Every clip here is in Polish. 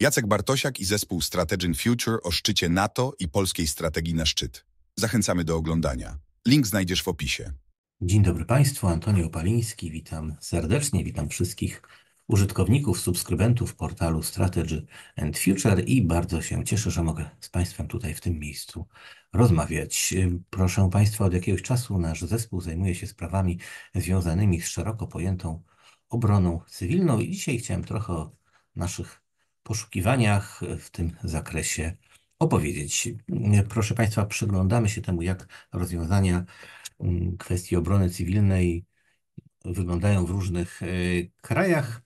Jacek Bartosiak i zespół Strategy Future o szczycie NATO i polskiej strategii na szczyt. Zachęcamy do oglądania. Link znajdziesz w opisie. Dzień dobry Państwu, Antoni Opaliński, witam serdecznie, witam wszystkich użytkowników, subskrybentów portalu Strategy and Future i bardzo się cieszę, że mogę z Państwem tutaj w tym miejscu rozmawiać. Proszę Państwa, od jakiegoś czasu nasz zespół zajmuje się sprawami związanymi z szeroko pojętą obroną cywilną i dzisiaj chciałem trochę o naszych poszukiwaniach w tym zakresie opowiedzieć. Proszę Państwa, przyglądamy się temu, jak rozwiązania mm, kwestii obrony cywilnej wyglądają w różnych e, krajach.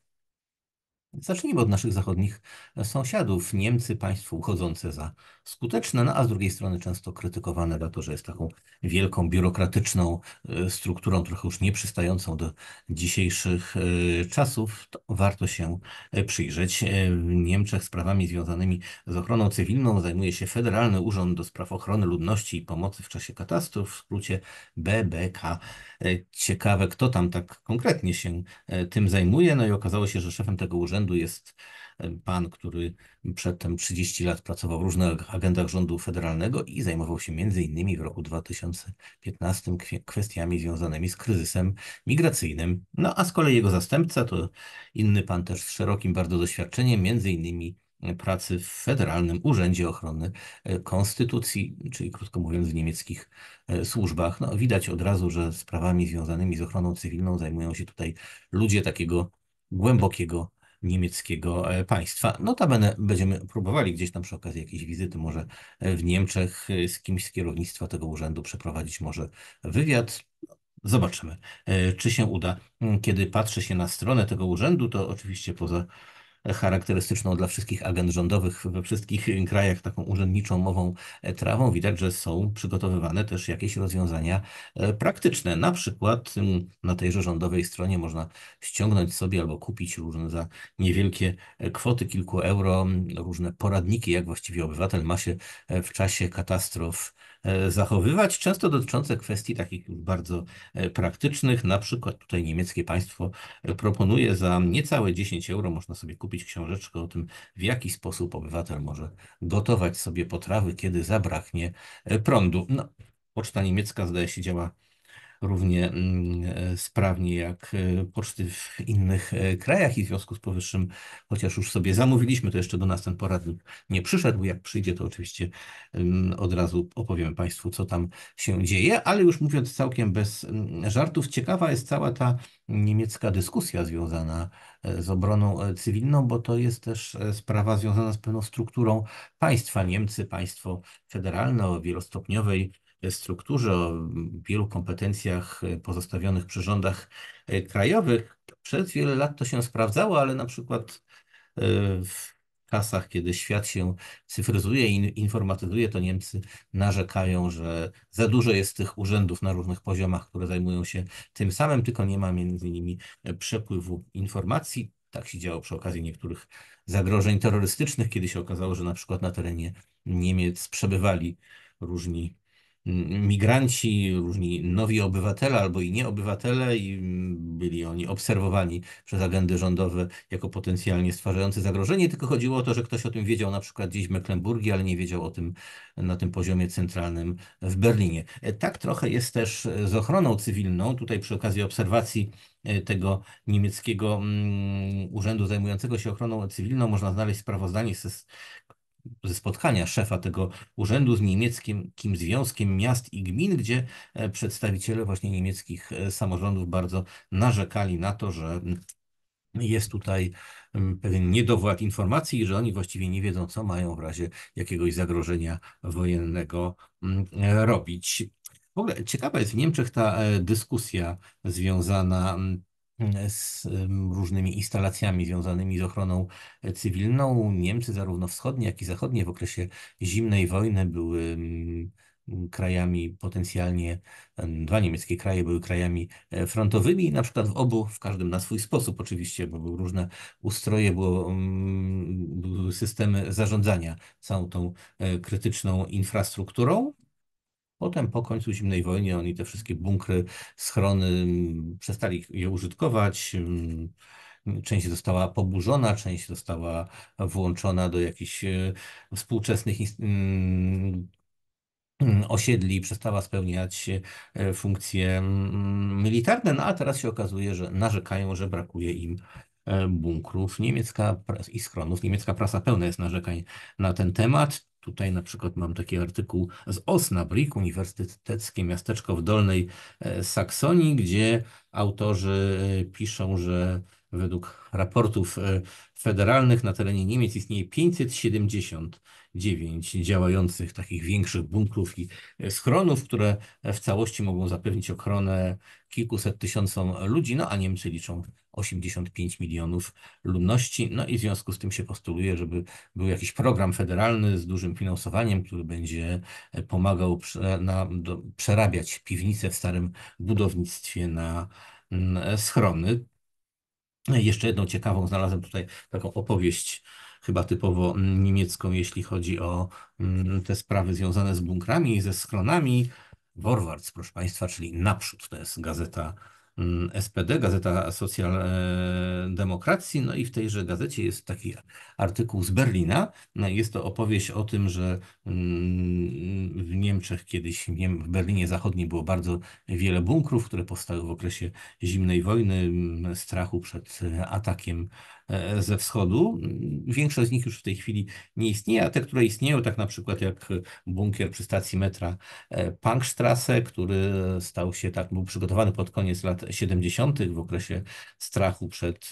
Zacznijmy od naszych zachodnich e, sąsiadów. Niemcy, państwo uchodzące za skuteczne, no a z drugiej strony często krytykowane za to, że jest taką wielką, biurokratyczną e, strukturą, trochę już nieprzystającą do dzisiejszych e, czasów. To warto się przyjrzeć. W Niemczech sprawami związanymi z ochroną cywilną zajmuje się Federalny Urząd do Spraw Ochrony Ludności i Pomocy w czasie katastrof, w skrócie BBK. Ciekawe, kto tam tak konkretnie się tym zajmuje. No i okazało się, że szefem tego urzędu jest e, pan, który przedtem 30 lat pracował w różnych agendach rządu federalnego i zajmował się między innymi w roku 2015 kwestiami związanymi z kryzysem migracyjnym. No a z kolei jego zastępca to inny pan też z szerokim bardzo doświadczeniem, między innymi e, pracy w Federalnym Urzędzie Ochrony e, Konstytucji, czyli krótko mówiąc w niemieckich służbach. No, widać od razu, że sprawami związanymi z ochroną cywilną zajmują się tutaj ludzie takiego głębokiego niemieckiego e, państwa. Notabene będziemy próbowali gdzieś tam przy okazji jakiejś wizyty, może e, w Niemczech e, z kimś z kierownictwa tego urzędu przeprowadzić może wywiad. Zobaczymy, czy się uda. Kiedy patrzy się na stronę tego urzędu, to oczywiście poza charakterystyczną dla wszystkich agent rządowych we wszystkich krajach, taką urzędniczą mową e, trawą, widać, że są przygotowywane też jakieś rozwiązania e, praktyczne. Na przykład na tejże rządowej stronie można ściągnąć sobie albo kupić różne za niewielkie e, kwoty, kilku euro, różne poradniki, jak właściwie obywatel ma się w czasie katastrof E, zachowywać, często dotyczące kwestii takich już bardzo e, praktycznych. Na przykład tutaj niemieckie państwo e, proponuje za niecałe 10 euro można sobie kupić książeczkę o tym, w jaki sposób obywatel może gotować sobie potrawy, kiedy zabraknie prądu. No, poczta niemiecka zdaje się działa równie mm, e, sprawnie jak e, poczty w innych e, krajach i w związku z powyższym, chociaż już sobie zamówiliśmy, to jeszcze do nas ten poradnik nie przyszedł. Jak przyjdzie, to oczywiście mm, od razu opowiemy Państwu, co tam się dzieje, ale już mówiąc całkiem bez mm, żartów, ciekawa jest cała ta niemiecka dyskusja związana z obroną cywilną, bo to jest też sprawa związana z pewną strukturą państwa. Niemcy, państwo federalne o wielostopniowej strukturze, o wielu kompetencjach e, pozostawionych przy rządach e, krajowych. Przez wiele lat to się sprawdzało, ale na przykład e, w czasach, kiedy świat się cyfryzuje i informatyzuje, to Niemcy narzekają, że za dużo jest tych urzędów na różnych poziomach, które zajmują się tym samym, tylko nie ma między nimi przepływu informacji. Tak się działo przy okazji niektórych zagrożeń terrorystycznych, kiedy się okazało, że na przykład na terenie Niemiec przebywali różni migranci, różni nowi obywatele albo i nieobywatele, i byli oni obserwowani przez agendy rządowe jako potencjalnie stwarzający zagrożenie, tylko chodziło o to, że ktoś o tym wiedział na przykład gdzieś w Mecklenburgii, ale nie wiedział o tym na tym poziomie centralnym w Berlinie. E, tak trochę jest też e, z ochroną cywilną. Tutaj przy okazji obserwacji e, tego niemieckiego mm, urzędu zajmującego się ochroną cywilną można znaleźć sprawozdanie z ze spotkania szefa tego urzędu z niemieckim Związkiem Miast i Gmin, gdzie e, przedstawiciele właśnie niemieckich e, samorządów bardzo narzekali na to, że jest tutaj pewien niedowład informacji i że oni właściwie nie wiedzą, co mają w razie jakiegoś zagrożenia wojennego robić. W ogóle ciekawa jest w Niemczech ta e, dyskusja związana z różnymi instalacjami związanymi z ochroną e, cywilną. Niemcy, zarówno wschodnie, jak i zachodnie, w okresie zimnej wojny były mm, mm, krajami potencjalnie, dwa niemieckie kraje były krajami e, frontowymi, na przykład w obu, w każdym na swój sposób oczywiście, bo były różne ustroje, było, były mm, systemy zarządzania całą tą e, krytyczną infrastrukturą. Potem po końcu zimnej wojny oni te wszystkie bunkry, schrony mm, przestali je użytkować. Mm, część została poburzona, część została włączona do jakichś e, współczesnych mm, osiedli przestała spełniać e, funkcje militarne, no a teraz się okazuje, że narzekają, że brakuje im e, bunkrów niemiecka i schronów. Niemiecka prasa pełna jest narzekań na ten temat. Tutaj na przykład mam taki artykuł z Osnabrück, uniwersyteckie miasteczko w Dolnej e, Saksonii, gdzie autorzy e, piszą, że Według raportów e, federalnych na terenie Niemiec istnieje 579 działających takich większych bunkrów i e, schronów, które e, w całości mogą zapewnić ochronę kilkuset tysiącom ludzi, no a Niemcy liczą 85 milionów ludności. No i w związku z tym się postuluje, żeby był jakiś program federalny z dużym finansowaniem, który będzie pomagał przerabiać piwnice w starym budownictwie na mm, schrony. E, jeszcze jedną ciekawą znalazłem tutaj taką opowieść, chyba typowo mm, niemiecką, jeśli chodzi o mm, te sprawy związane z bunkrami i ze schronami. Vorwärts, proszę Państwa, czyli naprzód, to jest gazeta Mm, SPD, Gazeta Socjaldemokracji. No i w tejże gazecie jest taki artykuł z Berlina. Jest to opowieść o tym, że mm, w Niemczech kiedyś, w Berlinie Zachodniej było bardzo wiele bunkrów, które powstały w okresie zimnej wojny, mm, strachu przed atakiem E, ze wschodu. Większość z nich już w tej chwili nie istnieje, a te, które istnieją, tak na przykład jak bunkier przy stacji metra e, Pankstrasse, który stał się tak, był przygotowany pod koniec lat 70. w okresie strachu przed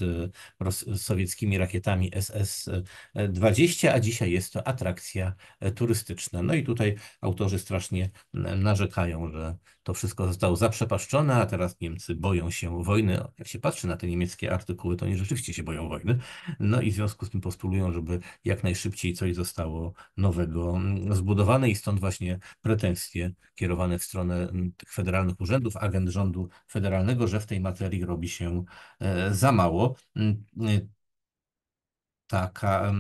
e, sowieckimi rakietami SS-20, a dzisiaj jest to atrakcja turystyczna. No i tutaj autorzy strasznie narzekają, że to wszystko zostało zaprzepaszczone, a teraz Niemcy boją się wojny. Jak się patrzy na te niemieckie artykuły, to oni rzeczywiście się boją wojny. No i w związku z tym postulują, żeby jak najszybciej coś zostało nowego mm, zbudowane i stąd właśnie pretensje kierowane w stronę mm, tych federalnych urzędów, agent rządu federalnego, że w tej materii robi się e, za mało. Mm, y, taka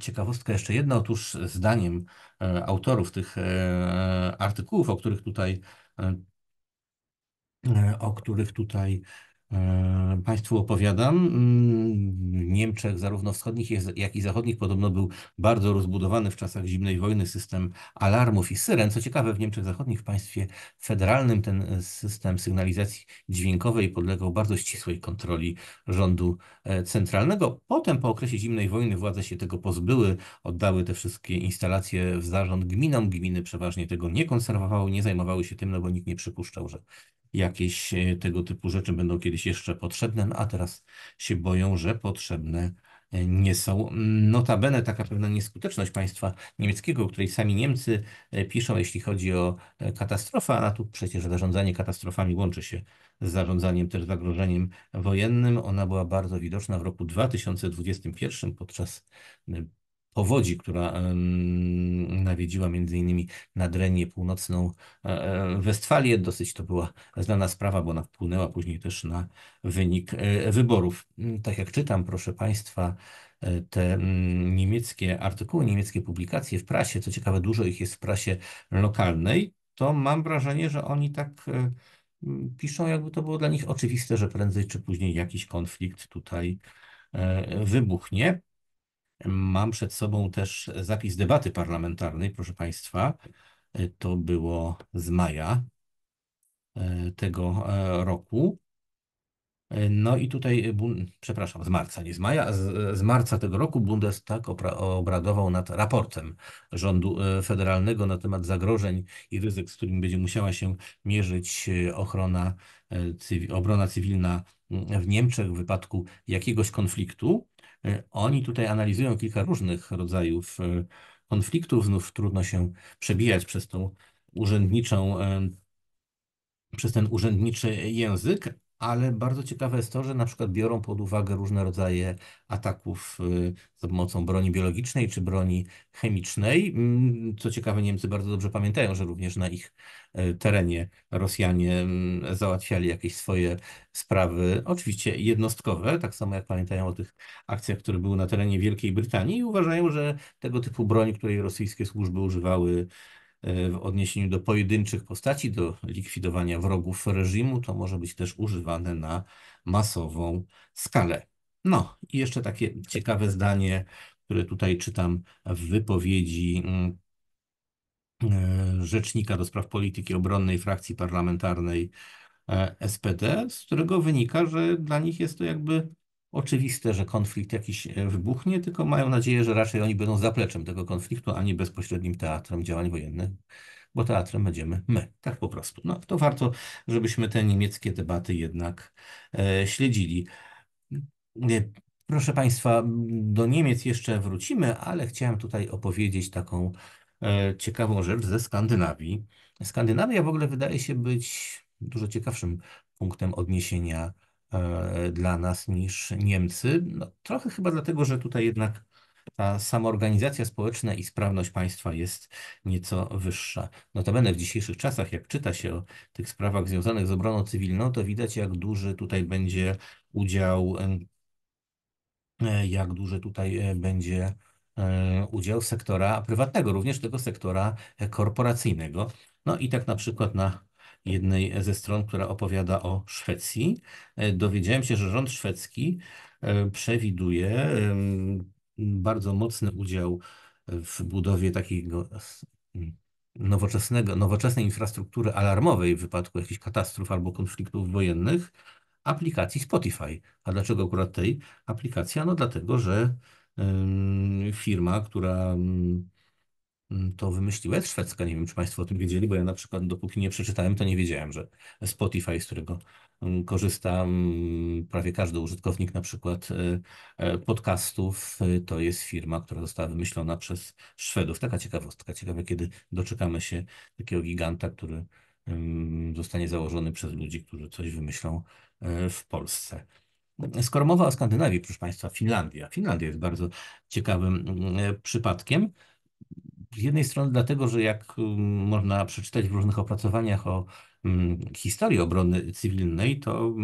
ciekawostka jeszcze jedna. Otóż zdaniem e, autorów tych e, artykułów, o których tutaj E, o których tutaj e, Państwu opowiadam. W mm, Niemczech, zarówno wschodnich, jak i zachodnich, podobno był bardzo rozbudowany w czasach zimnej wojny system alarmów i syren. Co ciekawe, w Niemczech Zachodnich, w państwie federalnym, ten e, system sygnalizacji dźwiękowej podlegał bardzo ścisłej kontroli rządu centralnego. Potem, po okresie zimnej wojny, władze się tego pozbyły, oddały te wszystkie instalacje w zarząd gminom. Gminy przeważnie tego nie konserwowały, nie zajmowały się tym, no bo nikt nie przypuszczał, że jakieś e, tego typu rzeczy będą kiedyś jeszcze potrzebne, no, a teraz się boją, że potrzebne e, nie są. Notabene taka pewna nieskuteczność państwa niemieckiego, o której sami Niemcy e, piszą, jeśli chodzi o katastrofę, a tu przecież zarządzanie katastrofami łączy się z zarządzaniem też zagrożeniem wojennym. Ona była bardzo widoczna w roku 2021 podczas powodzi, która nawiedziła między innymi Nadrenię Północną e, e, Westfalię. Dosyć to była znana sprawa, bo ona wpłynęła później też na wynik e, wyborów. Mm, tak jak czytam, proszę Państwa, te mm, niemieckie artykuły, niemieckie publikacje w prasie, co ciekawe, dużo ich jest w prasie lokalnej, to mam wrażenie, że oni tak mm, piszą, jakby to było dla nich oczywiste, że prędzej czy później jakiś konflikt tutaj wybuchnie. Mam przed sobą też zapis debaty parlamentarnej, proszę Państwa. To było z maja e, tego e, roku. E, no i tutaj, przepraszam, z marca, nie z maja, z, z marca tego roku Bundestag obradował nad raportem rządu federalnego na temat zagrożeń i ryzyk, z którym będzie musiała się mierzyć ochrona, cywi, obrona cywilna mm, w Niemczech w wypadku jakiegoś konfliktu. E, oni tutaj analizują kilka różnych rodzajów e, konfliktów. Znów trudno się przebijać przez tą urzędniczą, e, przez ten urzędniczy język, ale bardzo ciekawe jest to, że na przykład biorą pod uwagę różne rodzaje ataków y, za pomocą broni biologicznej czy broni chemicznej. Mm, co ciekawe, Niemcy bardzo dobrze pamiętają, że również na ich y, terenie Rosjanie mm, załatwiali jakieś swoje sprawy, oczywiście jednostkowe, tak samo jak pamiętają o tych akcjach, które były na terenie Wielkiej Brytanii i uważają, że tego typu broń, której rosyjskie służby używały, E, w odniesieniu do pojedynczych postaci, do likwidowania wrogów reżimu, to może być też używane na masową skalę. No i jeszcze takie ciekawe zdanie, które tutaj czytam w wypowiedzi mm, e, rzecznika do spraw polityki obronnej frakcji parlamentarnej e, SPD, z którego wynika, że dla nich jest to jakby oczywiste, że konflikt jakiś e, wybuchnie, tylko mają nadzieję, że raczej oni będą zapleczem tego konfliktu, a nie bezpośrednim teatrem działań wojennych, bo teatrem będziemy my, tak po prostu. No to warto, żebyśmy te niemieckie debaty jednak e, śledzili. Nie, proszę Państwa, do Niemiec jeszcze wrócimy, ale chciałem tutaj opowiedzieć taką e, ciekawą rzecz ze Skandynawii. Skandynawia w ogóle wydaje się być dużo ciekawszym punktem odniesienia E, dla nas niż Niemcy. No, trochę chyba dlatego, że tutaj jednak ta samoorganizacja społeczna i sprawność państwa jest nieco wyższa. Notabene w dzisiejszych czasach, jak czyta się o tych sprawach związanych z obroną cywilną, to widać, jak duży tutaj będzie udział, e, jak duży tutaj e, będzie udział sektora prywatnego, również tego sektora korporacyjnego. No i tak na przykład na jednej ze stron, która opowiada o Szwecji, e, dowiedziałem się, że rząd szwedzki e, przewiduje bardzo mocny udział w budowie takiego mm, nowoczesnego, nowoczesnej infrastruktury alarmowej w wypadku jakichś katastrof albo konfliktów wojennych aplikacji Spotify. A dlaczego akurat tej aplikacji? No dlatego, że firma, która mm, Mm, to wymyśliła jest szwedzka. Nie wiem, czy Państwo o tym wiedzieli, bo ja na przykład dopóki nie przeczytałem, to nie wiedziałem, że Spotify, z którego mm, korzysta prawie każdy użytkownik na przykład e, e, podcastów, e, to jest firma, która została wymyślona przez Szwedów. Taka ciekawostka. Ciekawe, kiedy doczekamy się takiego giganta, który zostanie założony przez ludzi, którzy coś wymyślą w Polsce. Skoro mowa o Skandynawii, proszę Państwa, Finlandia. Finlandia jest bardzo ciekawym mm, przypadkiem z jednej strony dlatego, że jak można przeczytać w różnych opracowaniach o historii obrony cywilnej, to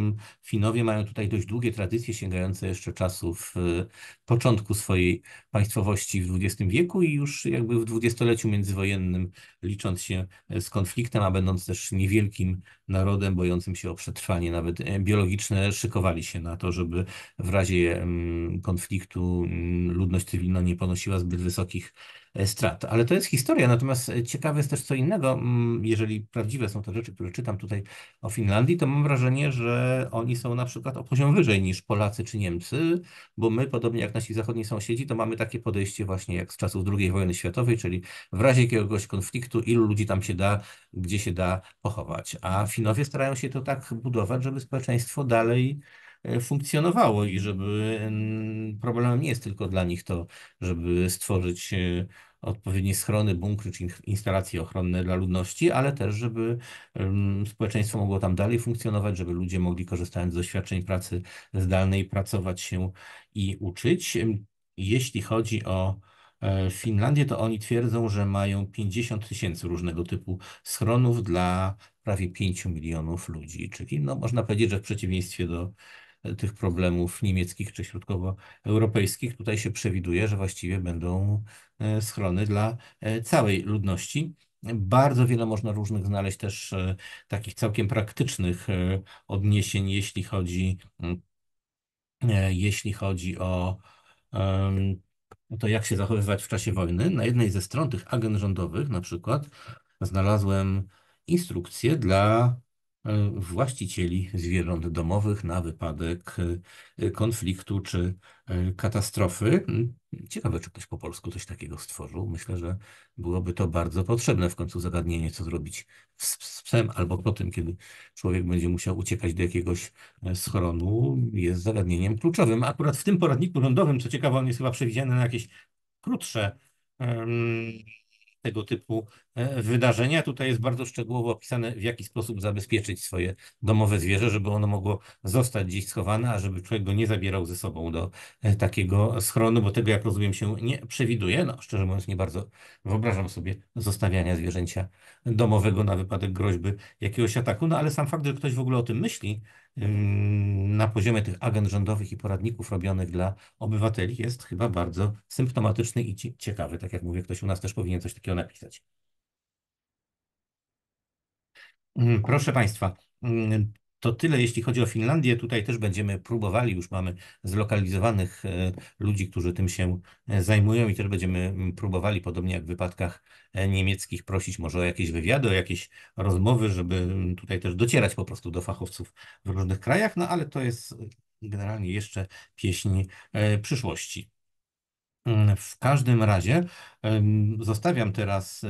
Finowie mają tutaj dość długie tradycje sięgające jeszcze czasów y, początku swojej państwowości w XX wieku i już jakby w dwudziestoleciu międzywojennym, licząc się e, z konfliktem, a będąc też niewielkim narodem bojącym się o przetrwanie. Nawet e, biologiczne szykowali się na to, żeby w razie mm, konfliktu mm, ludność cywilna nie ponosiła zbyt wysokich e, strat. Ale to jest historia, natomiast e, ciekawe jest też co innego. Mm, jeżeli prawdziwe są te rzeczy, które czytam tutaj o Finlandii, to mam wrażenie, że oni są na przykład o poziom wyżej niż Polacy czy Niemcy, bo my, podobnie jak nasi zachodni sąsiedzi, to mamy takie podejście właśnie jak z czasów II wojny światowej, czyli w razie jakiegoś konfliktu, ilu ludzi tam się da, gdzie się da pochować. A Finowie starają się to tak budować, żeby społeczeństwo dalej e, funkcjonowało i żeby problemem nie jest tylko dla nich to, żeby stworzyć e, odpowiednie schrony, bunkry czy instalacje ochronne dla ludności, ale też, żeby społeczeństwo mogło tam dalej funkcjonować, żeby ludzie mogli korzystając z doświadczeń pracy zdalnej pracować się i uczyć. Jeśli chodzi o e, Finlandię, to oni twierdzą, że mają 50 tysięcy różnego typu schronów dla prawie 5 milionów ludzi, czyli no, można powiedzieć, że w przeciwieństwie do e, tych problemów niemieckich czy środkowoeuropejskich, tutaj się przewiduje, że właściwie będą e, schrony dla e, całej ludności. Bardzo wiele można różnych znaleźć też takich całkiem praktycznych odniesień, jeśli chodzi, mm, jeśli chodzi o to, jak się zachowywać w czasie wojny. Na jednej ze stron tych agent rządowych na przykład znalazłem instrukcje dla e, właścicieli zwierząt domowych na wypadek e, konfliktu czy e, katastrofy. Hmm, ciekawe, czy ktoś po polsku coś takiego stworzył. Myślę, że byłoby to bardzo potrzebne w końcu zagadnienie, co zrobić z, psem albo potem, kiedy człowiek będzie musiał uciekać do jakiegoś schronu, jest zagadnieniem kluczowym. Akurat w tym poradniku rządowym, co ciekawe, on jest chyba przewidziany na jakieś krótsze tego typu e, wydarzenia. Tutaj jest bardzo szczegółowo opisane, w jaki sposób zabezpieczyć swoje domowe zwierzę, żeby ono mogło zostać gdzieś schowane, a żeby człowiek go nie zabierał ze sobą do e, takiego schronu, bo tego, jak rozumiem, się nie przewiduje. No, szczerze mówiąc, nie bardzo wyobrażam sobie zostawiania zwierzęcia domowego na wypadek groźby jakiegoś ataku, no ale sam fakt, że ktoś w ogóle o tym myśli, Mhm. Mm, na poziomie tych agent rządowych i poradników robionych dla obywateli jest chyba bardzo symptomatyczny i ciekawy. Tak jak mówię, ktoś u nas też powinien coś takiego napisać. Mm, proszę Państwa, mm, to tyle, jeśli chodzi o Finlandię. Tutaj też będziemy próbowali, już mamy zlokalizowanych e, ludzi, którzy tym się e, zajmują i też będziemy mm, próbowali, podobnie jak w wypadkach e, niemieckich, prosić może o jakieś wywiady, o jakieś rozmowy, żeby mm, tutaj też docierać po prostu do fachowców w różnych krajach, no ale to jest generalnie jeszcze pieśń przyszłości. Mm, w każdym razie zostawiam teraz.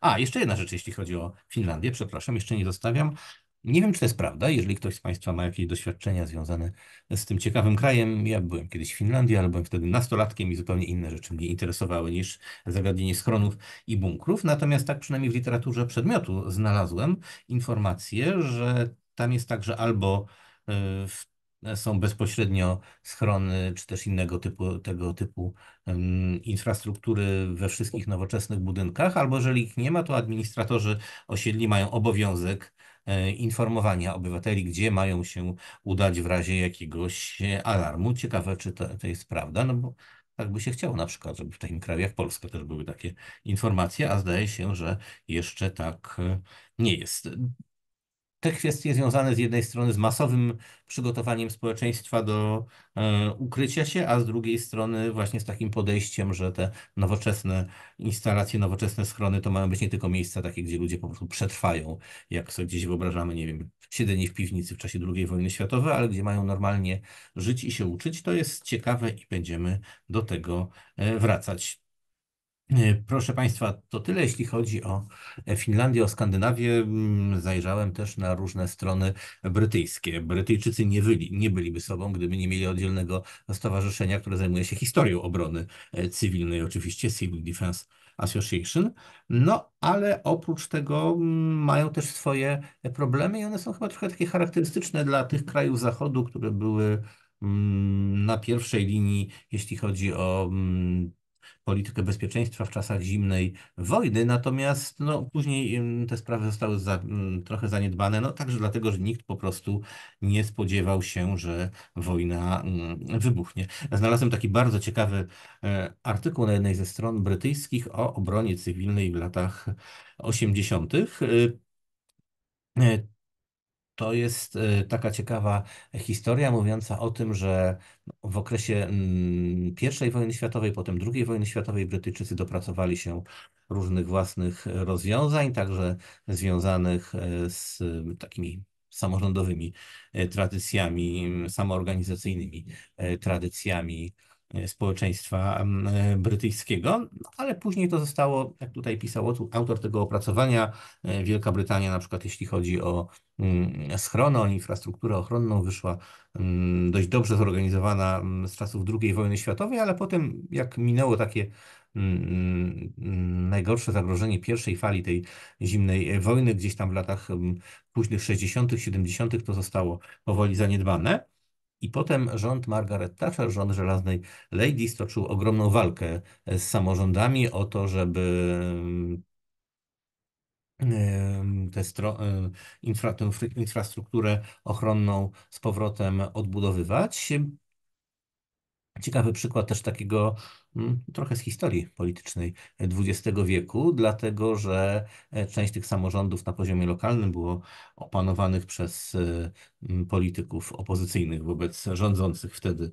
A, jeszcze jedna rzecz, jeśli chodzi o Finlandię, przepraszam, jeszcze nie zostawiam. Nie wiem, czy to jest prawda. Jeżeli ktoś z Państwa ma jakieś doświadczenia związane z tym ciekawym krajem, ja byłem kiedyś w Finlandii, ale byłem wtedy nastolatkiem i zupełnie inne rzeczy mnie interesowały niż zagadnienie schronów i bunkrów. Natomiast tak przynajmniej w literaturze przedmiotu znalazłem informację, że tam jest także albo y, w są bezpośrednio schrony czy też innego typu, tego typu um, infrastruktury we wszystkich nowoczesnych budynkach, albo jeżeli ich nie ma, to administratorzy osiedli mają obowiązek E, informowania obywateli, gdzie mają się udać w razie jakiegoś e, alarmu. Ciekawe, czy to, to jest prawda, no bo tak by się chciało na przykład, żeby w takim kraju jak Polska też były takie informacje, a zdaje się, że jeszcze tak e, nie jest te kwestie związane z jednej strony z masowym przygotowaniem społeczeństwa do e, ukrycia się, a z drugiej strony właśnie z takim podejściem, że te nowoczesne instalacje, nowoczesne schrony to mają być nie tylko miejsca takie, gdzie ludzie po prostu przetrwają, jak sobie gdzieś wyobrażamy, nie wiem, siedzenie w piwnicy w czasie II wojny światowej, ale gdzie mają normalnie żyć i się uczyć. To jest ciekawe i będziemy do tego e, wracać. E, proszę Państwa, to tyle jeśli chodzi o e, Finlandię, o Skandynawię. Mm, zajrzałem też na różne strony brytyjskie. Brytyjczycy nie, byli, nie byliby sobą, gdyby nie mieli oddzielnego stowarzyszenia, które zajmuje się historią obrony e, cywilnej, oczywiście Civil Defense Association. No, ale oprócz tego mm, mają też swoje problemy i one są chyba trochę takie charakterystyczne dla tych krajów Zachodu, które były mm, na pierwszej linii, jeśli chodzi o politykę bezpieczeństwa w czasach zimnej wojny, natomiast no, później te sprawy zostały za, trochę zaniedbane, no, także dlatego, że nikt po prostu nie spodziewał się, że wojna wybuchnie. Znalazłem taki bardzo ciekawy e, artykuł na jednej ze stron brytyjskich o obronie cywilnej w latach 80. To jest y, taka ciekawa historia mówiąca o tym, że w okresie mm, I wojny światowej, potem II wojny światowej Brytyjczycy dopracowali się różnych własnych rozwiązań, także związanych e, z takimi samorządowymi e, tradycjami, mm, samoorganizacyjnymi e, tradycjami społeczeństwa e, brytyjskiego, no, ale później to zostało, jak tutaj pisał autor tego opracowania, e, Wielka Brytania, na przykład jeśli chodzi o mm, schronę, o infrastrukturę ochronną, wyszła mm, dość dobrze zorganizowana mm, z czasów II wojny światowej, ale potem, jak minęło takie najgorsze zagrożenie pierwszej fali tej zimnej e, wojny, gdzieś tam w latach późnych 60., 70., to zostało powoli zaniedbane. I potem rząd Margaret Thatcher, rząd żelaznej Lady, stoczył ogromną walkę e, z samorządami o to, żeby tę e, infra infrastrukturę ochronną z powrotem odbudowywać. Ciekawy przykład też takiego mm, trochę z historii politycznej XX e, wieku, dlatego że e, część tych samorządów na poziomie lokalnym było opanowanych przez e, polityków opozycyjnych wobec rządzących wtedy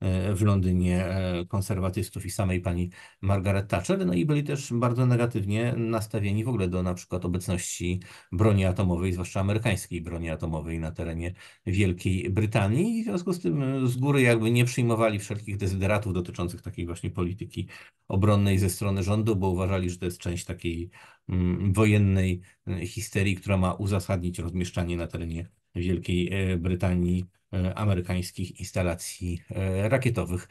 E, w Londynie e, konserwatystów i samej pani Margaret Thatcher, no i byli też bardzo negatywnie nastawieni w ogóle do na przykład obecności broni atomowej, zwłaszcza amerykańskiej broni atomowej na terenie Wielkiej Brytanii i w związku z tym e, z góry jakby nie przyjmowali wszelkich dezyderatów dotyczących takiej właśnie polityki obronnej ze strony rządu, bo uważali, że to jest część takiej Mm, wojennej e, histerii, która ma uzasadnić rozmieszczanie na terenie Wielkiej e, Brytanii e, amerykańskich instalacji rakietowych.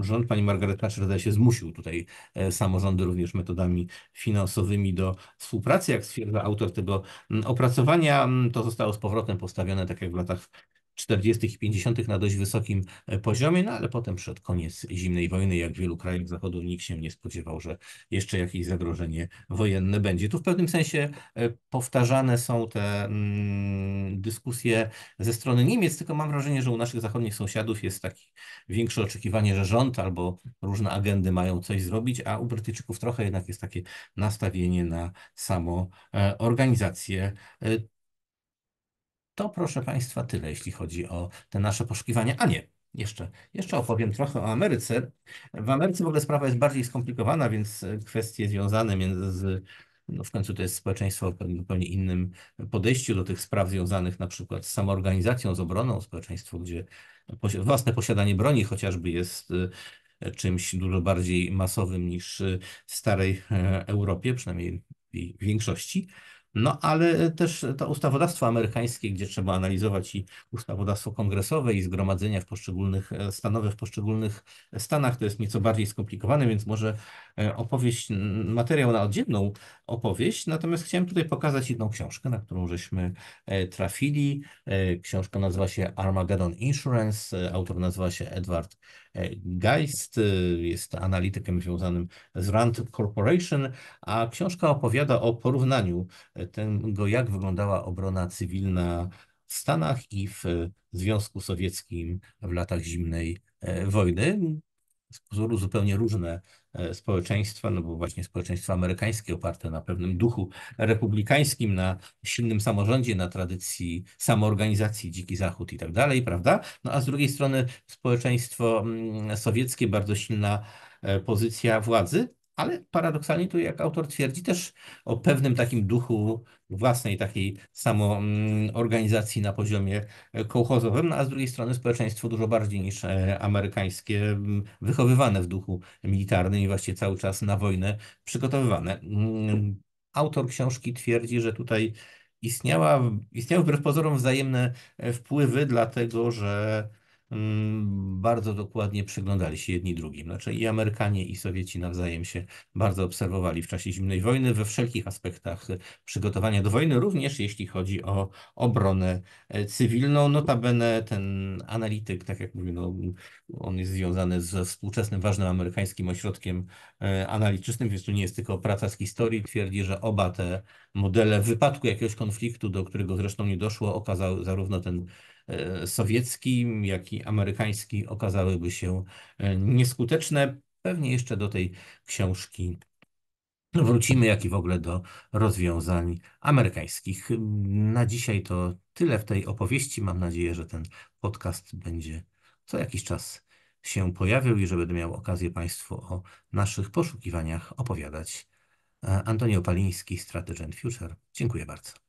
Rząd pani Margaret Thatcher da się zmusił tutaj samorządy również metodami finansowymi do współpracy, jak stwierdza autor tego opracowania. To zostało z powrotem postawione tak jak w latach 40. i 50. na dość wysokim e, poziomie, no ale potem przed koniec zimnej wojny, jak w wielu krajach Zachodu, nikt się nie spodziewał, że jeszcze jakieś zagrożenie wojenne będzie. Tu w pewnym sensie e, powtarzane są te mm, dyskusje ze strony Niemiec, tylko mam wrażenie, że u naszych zachodnich sąsiadów jest takie większe oczekiwanie, że rząd albo różne agendy mają coś zrobić, a u Brytyjczyków trochę jednak jest takie nastawienie na samo e, organizację to proszę Państwa tyle, jeśli chodzi o te nasze poszukiwania. A nie, jeszcze, jeszcze opowiem trochę o Ameryce. W Ameryce w ogóle sprawa jest bardziej skomplikowana, więc kwestie związane między z, no w końcu to jest społeczeństwo w zupełnie innym podejściu do tych spraw związanych na przykład z samoorganizacją, z obroną, społeczeństwo, gdzie własne posiadanie broni chociażby jest e, czymś dużo bardziej masowym niż w starej e, Europie, przynajmniej w większości. No ale e, też to ustawodawstwo amerykańskie, gdzie trzeba analizować i ustawodawstwo kongresowe i zgromadzenia w poszczególnych, e, stanowe w poszczególnych stanach, to jest nieco bardziej skomplikowane, więc może e, opowieść, materiał na oddzielną opowieść. Natomiast chciałem tutaj pokazać jedną książkę, na którą żeśmy trafili. Książka nazywa się Armageddon Insurance, autor nazywa się Edward Geist, jest analitykiem związanym z Rand Corporation, a książka opowiada o porównaniu tego, jak wyglądała obrona cywilna w Stanach i w Związku Sowieckim w latach zimnej e, wojny z pozoru zupełnie różne e, społeczeństwa, no bo właśnie społeczeństwo amerykańskie oparte na pewnym duchu republikańskim, na silnym samorządzie, na tradycji samoorganizacji, dziki zachód i tak dalej, prawda? No a z drugiej strony społeczeństwo mm, sowieckie, bardzo silna e, pozycja władzy, ale paradoksalnie tu, jak autor twierdzi, też o pewnym takim duchu własnej takiej samoorganizacji mm, na poziomie e, kołchozowym, no, a z drugiej strony społeczeństwo dużo bardziej niż e, amerykańskie, mm, wychowywane w duchu militarnym i właściwie cały czas na wojnę przygotowywane. Mm, autor książki twierdzi, że tutaj istniała, istniały wbrew pozorom wzajemne e, wpływy, dlatego że Mm, bardzo dokładnie przyglądali się jedni drugim. Znaczy i Amerykanie, i Sowieci nawzajem się bardzo obserwowali w czasie zimnej wojny we wszelkich aspektach przygotowania do wojny, również jeśli chodzi o obronę e, cywilną. Notabene ten analityk, tak jak mówię, no, on jest związany ze współczesnym ważnym amerykańskim ośrodkiem e, analitycznym, więc tu nie jest tylko praca z historii. Twierdzi, że oba te modele w wypadku jakiegoś konfliktu, do którego zresztą nie doszło, okazały zarówno ten E, sowiecki, jak i amerykański okazałyby się e, nieskuteczne. Pewnie jeszcze do tej książki wrócimy, jak i w ogóle do rozwiązań amerykańskich. Na dzisiaj to tyle w tej opowieści. Mam nadzieję, że ten podcast będzie co jakiś czas się pojawił i że będę miał okazję Państwu o naszych poszukiwaniach opowiadać. E, Antonio Paliński, Strategy and Future. Dziękuję bardzo.